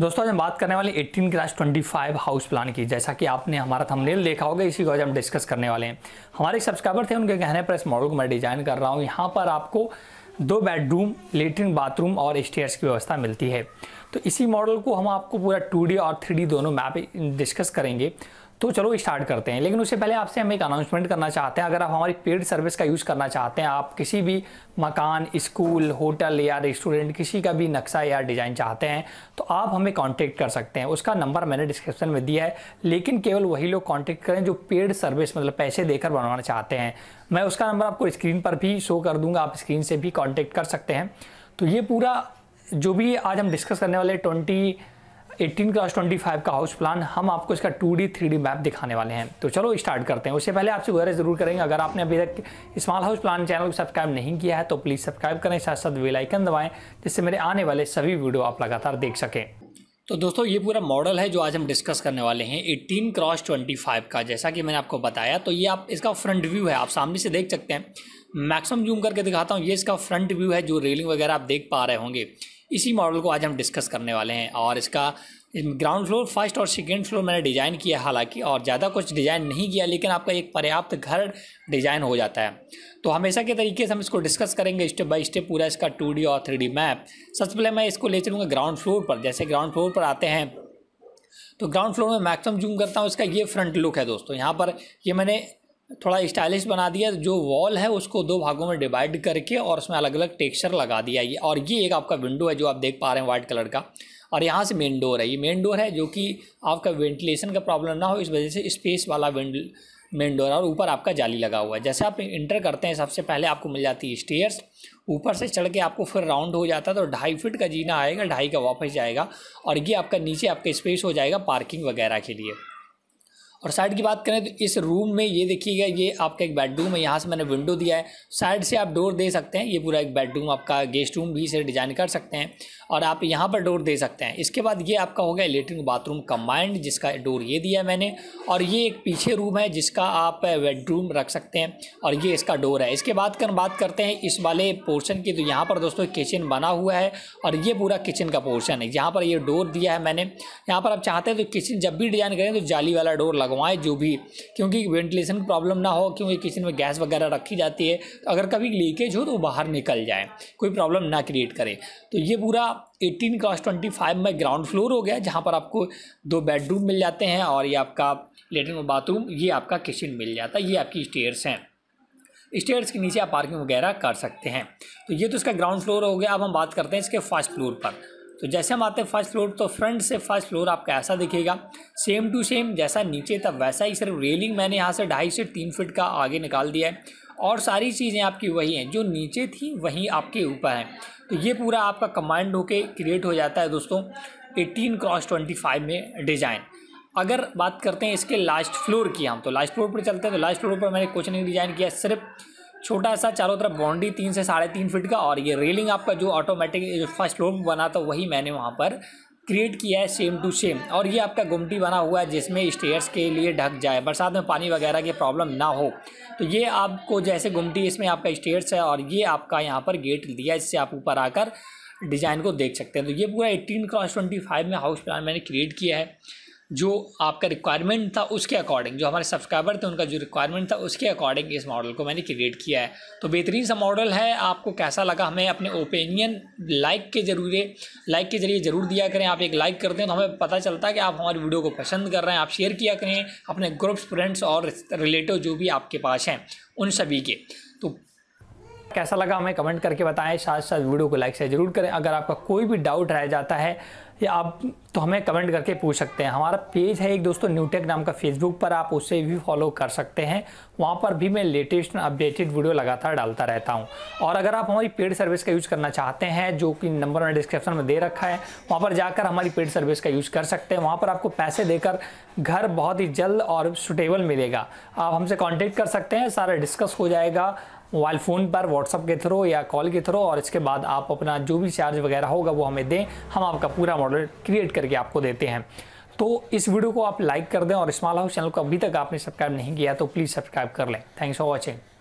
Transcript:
दोस्तों आज हम बात करने वाले 18 क्लास 25 हाउस प्लान की जैसा कि आपने हमारा थंबनेल देखा होगा इसी को आज हम डिस्कस करने वाले हैं हमारे सब्सक्राइबर थे उनके कहने पर इस मॉडल को मैं डिजाइन कर रहा हूँ यहाँ पर आपको दो बेडरूम लेटरिन बाथरूम और स्टेयर्स की व्यवस्था मिलती है तो इसी मॉडल को हम आपको पूरा टू और थ्री दोनों मैप डिस्कस करेंगे तो चलो स्टार्ट करते हैं लेकिन उससे पहले आपसे हम एक अनाउंसमेंट करना चाहते हैं अगर आप हमारी पेड सर्विस का यूज़ करना चाहते हैं आप किसी भी मकान स्कूल होटल या रेस्टोरेंट किसी का भी नक्शा या डिज़ाइन चाहते हैं तो आप हमें कांटेक्ट कर सकते हैं उसका नंबर मैंने डिस्क्रिप्शन में दिया है लेकिन केवल वही लोग कॉन्टैक्ट करें जो पेड सर्विस मतलब पैसे देकर बनवाना चाहते हैं मैं उसका नंबर आपको स्क्रीन पर भी शो कर दूंगा आप स्क्रीन से भी कॉन्टैक्ट कर सकते हैं तो ये पूरा जो भी आज हम डिस्कस करने वाले twenty eighteen class twenty five का हाउस प्लान हम आपको इसका two D three D map दिखाने वाले हैं तो चलो स्टार्ट करते हैं उससे पहले आपसे गुजारिश जरूर करेंगे अगर आपने अभी तक स्मॉल हाउस प्लान चैनल को सब्सक्राइब नहीं किया है तो प्लीज़ सब्सक्राइब करें साथ साथ वेलाइकन दबाएं जिससे मेरे आने वाले सभी वीडियो आप लगातार देख सकें तो दोस्तों ये पूरा मॉडल है जो आज हम डिस्कस करने वाले हैं 18 क्रॉस 25 का जैसा कि मैंने आपको बताया तो ये आप इसका फ्रंट व्यू है आप सामने से देख सकते हैं मैक्सिमम जूम करके दिखाता हूँ ये इसका फ्रंट व्यू है जो रेलिंग वगैरह आप देख पा रहे होंगे इसी मॉडल को आज हम डिस्कस करने वाले हैं और इसका ग्राउंड फ्लोर फर्स्ट और सेकेंड फ्लोर मैंने डिज़ाइन किया हालांकि और ज़्यादा कुछ डिज़ाइन नहीं किया लेकिन आपका एक पर्याप्त घर डिज़ाइन हो जाता है तो हमेशा के तरीके से हम इसको डिस्कस करेंगे स्टेप बाय स्टेप पूरा इसका टू और थ्री मैप सबसे पहले मैं इसको ले चलूँगा ग्राउंड फ्लोर पर जैसे ग्राउंड फ्लोर पर आते हैं तो ग्राउंड फ्लोर में मैक्सिमम जूम करता हूँ इसका ये फ्रंट लुक है दोस्तों यहाँ पर ये मैंने थोड़ा स्टाइलिश बना दिया जो वॉल है उसको दो भागों में डिवाइड करके और उसमें अलग अलग टेक्सचर लगा दिया ये और ये एक आपका विंडो है जो आप देख पा रहे हैं वाइट कलर का और यहाँ से मेन डोर है ये मेन डोर है जो कि आपका वेंटिलेशन का प्रॉब्लम ना हो इस वजह से स्पेस वाला मेन डोर और ऊपर आपका जाली लगा हुआ है जैसे आप इंटर करते हैं सबसे पहले आपको मिल जाती है स्टेयर्स ऊपर से चढ़ के आपको फिर राउंड हो जाता है तो ढाई फिट का जीना आएगा ढाई का वापस जाएगा और ये आपका नीचे आपका स्पेस हो जाएगा पार्किंग वगैरह के लिए और साइड की बात करें तो इस रूम में ये देखिएगा ये आपका एक बेडरूम है यहाँ से मैंने विंडो दिया है साइड से आप डोर दे सकते हैं ये पूरा एक बेडरूम आपका गेस्ट रूम भी इसे डिज़ाइन कर सकते हैं और आप यहाँ पर डोर दे सकते हैं इसके बाद ये आपका हो गया लेटरिन बाथरूम कम्बाइंड जिसका डोर ये दिया है मैंने और ये एक पीछे रूम है जिसका आप बेडरूम रख सकते हैं और ये इसका डोर है इसके बाद कर बात करते हैं इस वाले पोर्शन की तो यहाँ पर दोस्तों किचन बना हुआ है और ये पूरा किचन का पोर्शन है यहाँ पर ये डोर दिया है मैंने यहाँ पर आप चाहते हैं तो किचन जब भी डिज़ाइन करें तो जाली वाला डोर लगवाएं जो भी क्योंकि वेंटिलेशन की प्रॉब्लम ना हो क्योंकि किचन में गैस वगैरह रखी जाती है तो अगर कभी लीकेज हो तो बाहर निकल जाए कोई प्रॉब्लम ना क्रिएट करें तो ये पूरा 18 क्रॉस 25 में ग्राउंड फ्लोर हो गया जहाँ पर आपको दो बेडरूम मिल जाते हैं और ये आपका लेटरिन और बाथरूम ये आपका किचन मिल जाता है ये आपकी स्टेयर्स हैं स्टेयर्स के नीचे आप पार्किंग वगैरह कर सकते हैं तो ये तो इसका ग्राउंड फ्लोर हो गया अब हम बात करते हैं इसके फर्स्ट फ्लोर पर तो जैसे हम आते हैं फर्स्ट फ्लोर तो फ्रंट से फर्स्ट फ्लोर आपका ऐसा दिखेगा सेम टू सेम जैसा नीचे था वैसा ही सिर्फ रेलिंग मैंने यहाँ से ढाई से तीन फिट का आगे निकाल दिया है और सारी चीज़ें आपकी वही हैं जो नीचे थी वहीं आपके ऊपर हैं तो ये पूरा आपका कमांड होके क्रिएट हो जाता है दोस्तों एटीन क्रॉस ट्वेंटी फाइव में डिज़ाइन अगर बात करते हैं इसके लास्ट फ्लोर की हम तो लास्ट फ्लोर पर चलते हैं तो लास्ट फ्लोर पर मैंने कुछ नहीं डिज़ाइन किया सिर्फ छोटा सा चारों तरफ बाउंड्री तीन से साढ़े तीन फिट का और ये रेलिंग आपका जो ऑटोमेटिक फर्स्ट फ्लोर बना था वही मैंने वहाँ पर क्रिएट किया है सेम टू सेम और ये आपका गुमटी बना हुआ है जिसमें स्टेयर्स के लिए ढक जाए बरसात में पानी वगैरह की प्रॉब्लम ना हो तो ये आपको जैसे गुमटी इसमें आपका स्टेयर्स है और ये आपका यहाँ पर गेट दिया जिससे आप ऊपर आकर डिज़ाइन को देख सकते हैं तो ये पूरा एट्टीन क्रॉस ट्वेंटी फाइव में हाउस प्लान मैंने क्रिएट किया है जो आपका रिक्वायरमेंट था उसके अकॉर्डिंग जो हमारे सब्सक्राइबर थे उनका जो रिक्वायरमेंट था उसके अकॉर्डिंग इस मॉडल को मैंने क्रिएट किया है तो बेहतरीन सा मॉडल है आपको कैसा लगा हमें अपने ओपिनियन लाइक के जरूरे लाइक के जरिए ज़रूर दिया करें आप एक लाइक करते हैं तो हमें पता चलता है कि आप हमारी वीडियो को पसंद कर रहे हैं आप शेयर किया करें अपने ग्रुप्स फ्रेंड्स और रिलेटिव जो भी आपके पास हैं उन सभी के तो कैसा लगा हमें कमेंट करके बताएं साथ साथ वीडियो को लाइक से ज़रूर करें अगर आपका कोई भी डाउट रह जाता है या आप तो हमें कमेंट करके पूछ सकते हैं हमारा पेज है एक दोस्तों न्यूटेक नाम का फेसबुक पर आप उसे भी फॉलो कर सकते हैं वहाँ पर भी मैं लेटेस्ट अपडेटेड वीडियो लगातार डालता रहता हूँ और अगर आप हमारी पेड सर्विस का यूज़ करना चाहते हैं जो कि नंबर मैंने डिस्क्रिप्शन में दे रखा है वहाँ पर जाकर हमारी पेड सर्विस का यूज़ कर सकते हैं वहाँ पर आपको पैसे देकर घर बहुत ही जल्द और सुटेबल मिलेगा आप हमसे कॉन्टेक्ट कर सकते हैं सारा डिस्कस हो जाएगा मोबाइल फ़ोन पर व्हाट्सअप के थ्रू या कॉल के थ्रू और इसके बाद आप अपना जो भी चार्ज वगैरह होगा वो हमें दें हम आपका पूरा मॉडल क्रिएट करके आपको देते हैं तो इस वीडियो को आप लाइक कर दें और स्मॉल हाउस चैनल को अभी तक आपने सब्सक्राइब नहीं किया तो प्लीज़ सब्सक्राइब कर लें थैंक्स फॉर वॉचिंग